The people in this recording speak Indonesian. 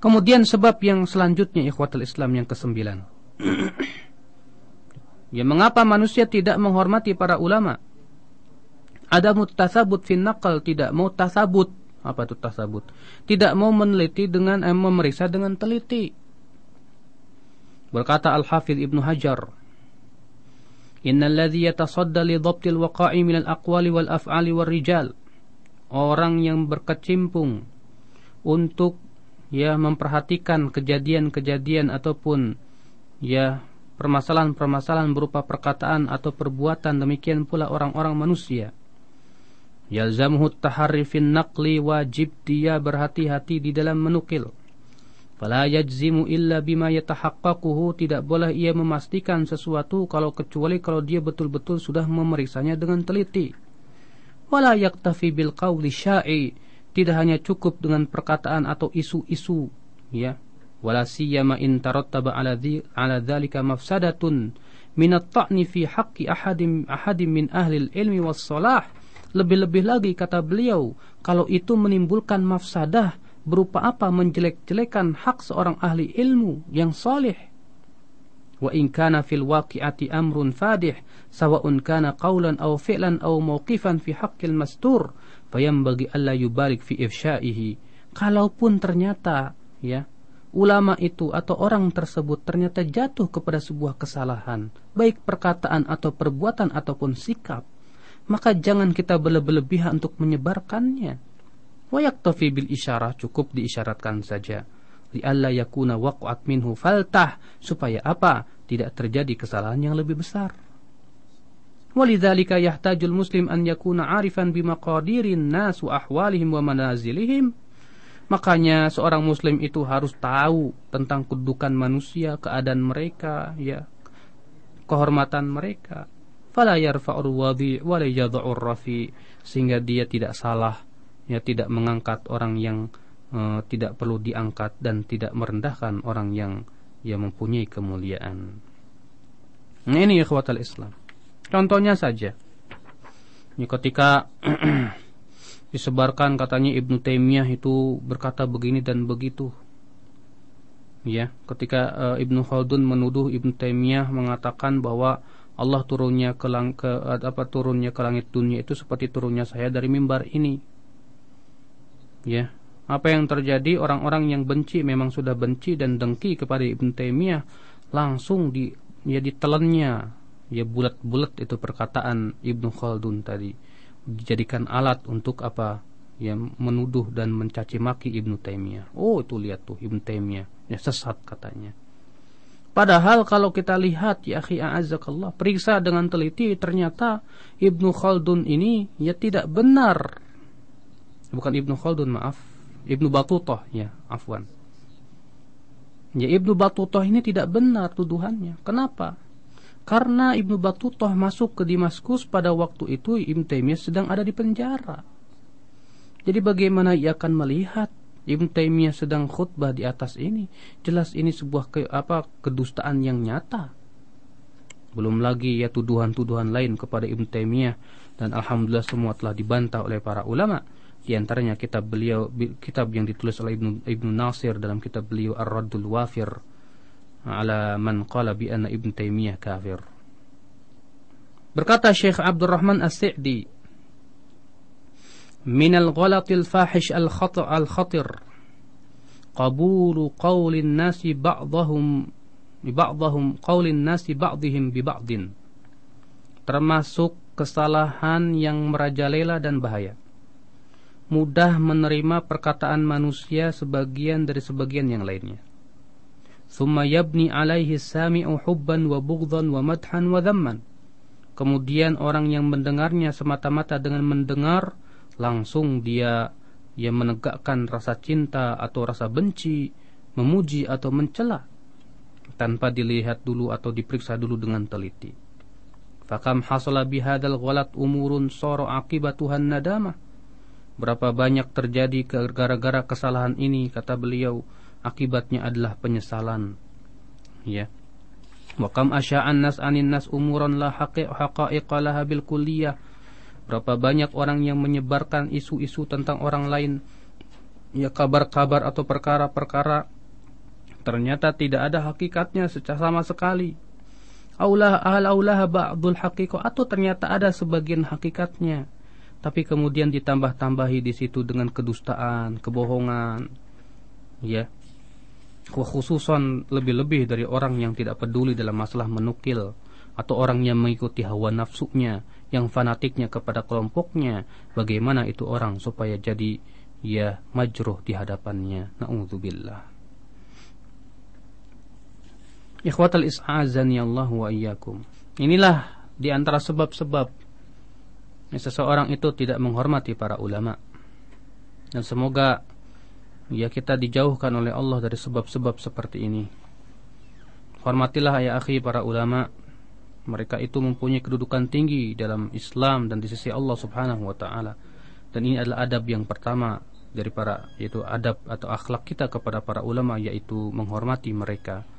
Kemudian sebab yang selanjutnya ikhwatul Islam yang kesembilan. ya mengapa manusia tidak menghormati para ulama? Ada mutasabut fin naqal, tidak mau tasabut. Apa itu tasabut? Tidak mau meneliti dengan eh, memeriksa dengan teliti. Berkata Al-Hafidh Ibnu Hajar, Inna yatasadda li dhabtil waqa'i wal af'ali war Orang yang berkecimpung untuk ya memperhatikan kejadian-kejadian ataupun ya permasalahan-permasalahan berupa perkataan atau perbuatan demikian pula orang-orang manusia. Yalzamuhu taharri fin naqli wajib dia berhati-hati di dalam menukil. Fala yajzimu illa bima yatahaqqaquhu tidak boleh ia memastikan sesuatu kalau kecuali kalau dia betul-betul sudah memeriksanya dengan teliti. Wala yaktafi bil qawli syai' tidak hanya cukup dengan perkataan atau isu-isu ya wala siyama in tarattaba ala ala dzalika mafsadatun min at-ta'ni fi haqqi ahadim ahadim min ahli ilmi was salah lebih-lebih lagi kata beliau kalau itu menimbulkan mafsadah berupa apa menjelek-jelekan hak seorang ahli ilmu yang soleh wa in kana fil waqi'ati amrun fadih sawa'un kana qawlan aw fi'lan aw mawqifan fi haqqil mastur Bayam bagi Allah Yubarik fi ifsyaihi. Kalaupun ternyata ya ulama itu atau orang tersebut ternyata jatuh kepada sebuah kesalahan, baik perkataan atau perbuatan ataupun sikap, maka jangan kita berlebihan untuk menyebarkannya. tofi bil isyarah cukup diisyaratkan saja. Allah yakuna waq'at minhu faltah supaya apa? Tidak terjadi kesalahan yang lebih besar. Walidhalika yahtajul muslim an yakuna arifan bimaqadirin nas wa ahwalihim wa manazilihim. Makanya seorang muslim itu harus tahu tentang kedudukan manusia, keadaan mereka, ya. Kehormatan mereka. Fala yarfa'ur wadhi wa la yadh'ur rafi sehingga dia tidak salah ya tidak mengangkat orang yang uh, tidak perlu diangkat dan tidak merendahkan orang yang yang mempunyai kemuliaan. Nah, ini ikhwatal Islam. Contohnya saja. Ini ketika disebarkan katanya Ibnu Taimiyah itu berkata begini dan begitu. Ya, ketika uh, Ibnu Khaldun menuduh Ibnu Taimiyah mengatakan bahwa Allah turunnya ke, lang ke eh, apa turunnya ke langit dunia itu seperti turunnya saya dari mimbar ini. Ya. Apa yang terjadi orang-orang yang benci memang sudah benci dan dengki kepada Ibnu Taimiyah langsung di ya ditelannya ya bulat-bulat itu perkataan Ibnu Khaldun tadi dijadikan alat untuk apa ya menuduh dan mencaci maki Ibnu Taimiyah. Oh, itu lihat tuh Ibnu Taimiyah ya sesat katanya. Padahal kalau kita lihat ya akhi a'azzakallah, periksa dengan teliti ternyata Ibnu Khaldun ini ya tidak benar. Bukan Ibnu Khaldun maaf, Ibnu Batutoh ya, afwan. Ya Ibnu Batutoh ini tidak benar tuduhannya. Kenapa? Karena Ibnu Batutoh masuk ke Dimaskus pada waktu itu Ibnu Taimiyah sedang ada di penjara. Jadi bagaimana ia akan melihat Ibnu Taimiyah sedang khutbah di atas ini? Jelas ini sebuah ke, apa kedustaan yang nyata. Belum lagi ya tuduhan-tuduhan lain kepada Ibnu Taimiyah dan alhamdulillah semua telah dibantah oleh para ulama. Di antaranya kitab beliau kitab yang ditulis oleh Ibnu Ibn Nasir dalam kitab beliau Ar-Raddul Wafir ala man qala bi anna Ibn Taymiyah kafir. Berkata Syekh Abdurrahman As-Sa'di, "Min al ghalat al-fahish al-khata' al-khatir qabulu qawli an-nasi ba'dahum ba'dahum qawli an-nasi ba'dihim bi Termasuk kesalahan yang merajalela dan bahaya. Mudah menerima perkataan manusia sebagian dari sebagian yang lainnya ثم يبني alaihi السامع حبا وبغضا ومدحا وذما Kemudian orang yang mendengarnya semata-mata dengan mendengar langsung dia yang menegakkan rasa cinta atau rasa benci, memuji atau mencela tanpa dilihat dulu atau diperiksa dulu dengan teliti. Fakam hasala bihadal ghalat umurun sara akibatuhan nadama. Berapa banyak terjadi gara-gara kesalahan ini kata beliau akibatnya adalah penyesalan ya wa kam asya'an nas anin nas umuran la haqa'iqa laha bil kulliyah berapa banyak orang yang menyebarkan isu-isu tentang orang lain ya kabar-kabar atau perkara-perkara ternyata tidak ada hakikatnya secara sama sekali aulah aulah ba'dul haqiqah atau ternyata ada sebagian hakikatnya tapi kemudian ditambah-tambahi di situ dengan kedustaan, kebohongan ya khususan lebih-lebih dari orang yang tidak peduli dalam masalah menukil atau orang yang mengikuti hawa nafsunya yang fanatiknya kepada kelompoknya bagaimana itu orang supaya jadi ya majruh di hadapannya naudzubillah ikhwatal is'azani Allah wa iyyakum inilah di antara sebab-sebab seseorang itu tidak menghormati para ulama dan semoga ya kita dijauhkan oleh Allah dari sebab-sebab seperti ini. Hormatilah ayah akhi para ulama. Mereka itu mempunyai kedudukan tinggi dalam Islam dan di sisi Allah Subhanahu wa taala. Dan ini adalah adab yang pertama dari para yaitu adab atau akhlak kita kepada para ulama yaitu menghormati mereka.